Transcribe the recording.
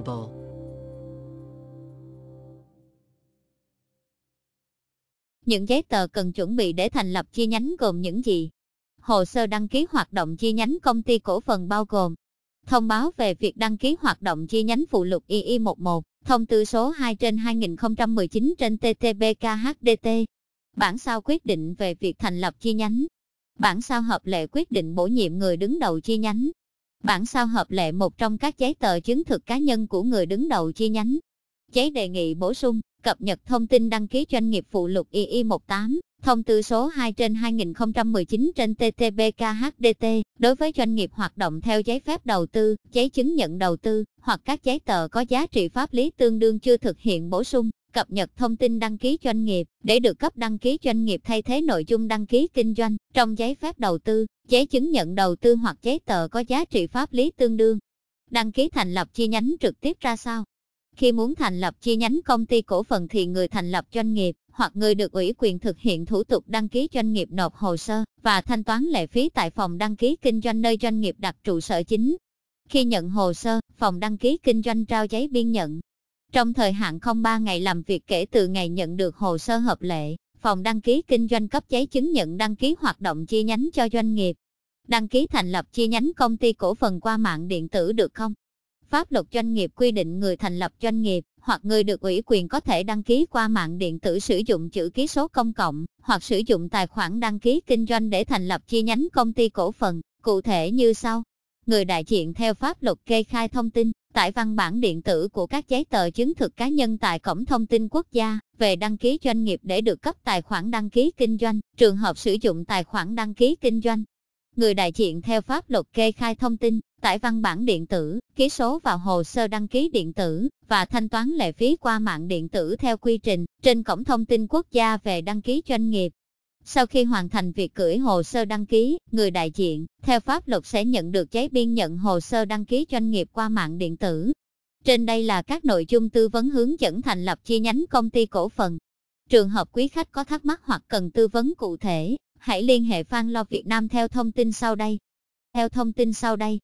plausible. Những giấy tờ cần chuẩn bị để thành lập chi nhánh gồm những gì? Hồ sơ đăng ký hoạt động chi nhánh công ty cổ phần bao gồm Thông báo về việc đăng ký hoạt động chi nhánh phụ lục II11, thông tư số 2 trên 2019 trên TTBKHDT. Bản sao quyết định về việc thành lập chi nhánh. Bản sao hợp lệ quyết định bổ nhiệm người đứng đầu chi nhánh. Bản sao hợp lệ một trong các giấy tờ chứng thực cá nhân của người đứng đầu chi nhánh. Giấy đề nghị bổ sung, cập nhật thông tin đăng ký doanh nghiệp phụ lục II18, thông tư số 2 trên 2019 trên TTBKHDT, đối với doanh nghiệp hoạt động theo giấy phép đầu tư, giấy chứng nhận đầu tư, hoặc các giấy tờ có giá trị pháp lý tương đương chưa thực hiện bổ sung, cập nhật thông tin đăng ký doanh nghiệp để được cấp đăng ký doanh nghiệp thay thế nội dung đăng ký kinh doanh trong giấy phép đầu tư, giấy chứng nhận đầu tư hoặc giấy tờ có giá trị pháp lý tương đương. Đăng ký thành lập chi nhánh trực tiếp ra sao? Khi muốn thành lập chi nhánh công ty cổ phần thì người thành lập doanh nghiệp hoặc người được ủy quyền thực hiện thủ tục đăng ký doanh nghiệp nộp hồ sơ và thanh toán lệ phí tại phòng đăng ký kinh doanh nơi doanh nghiệp đặt trụ sở chính. Khi nhận hồ sơ, phòng đăng ký kinh doanh trao giấy biên nhận trong thời hạn không 3 ngày làm việc kể từ ngày nhận được hồ sơ hợp lệ, phòng đăng ký kinh doanh cấp giấy chứng nhận đăng ký hoạt động chi nhánh cho doanh nghiệp. Đăng ký thành lập chi nhánh công ty cổ phần qua mạng điện tử được không? Pháp luật doanh nghiệp quy định người thành lập doanh nghiệp hoặc người được ủy quyền có thể đăng ký qua mạng điện tử sử dụng chữ ký số công cộng hoặc sử dụng tài khoản đăng ký kinh doanh để thành lập chi nhánh công ty cổ phần, cụ thể như sau: người đại diện theo pháp luật kê khai thông tin, tại văn bản điện tử của các giấy tờ chứng thực cá nhân tại Cổng Thông tin Quốc gia về đăng ký doanh nghiệp để được cấp tài khoản đăng ký kinh doanh, trường hợp sử dụng tài khoản đăng ký kinh doanh. Người đại diện theo pháp luật kê khai thông tin, tại văn bản điện tử, ký số vào hồ sơ đăng ký điện tử và thanh toán lệ phí qua mạng điện tử theo quy trình trên Cổng Thông tin Quốc gia về đăng ký doanh nghiệp. Sau khi hoàn thành việc gửi hồ sơ đăng ký, người đại diện, theo pháp luật sẽ nhận được giấy biên nhận hồ sơ đăng ký doanh nghiệp qua mạng điện tử. Trên đây là các nội dung tư vấn hướng dẫn thành lập chi nhánh công ty cổ phần. Trường hợp quý khách có thắc mắc hoặc cần tư vấn cụ thể, hãy liên hệ Phan Lo Việt Nam theo thông tin sau đây. Theo thông tin sau đây.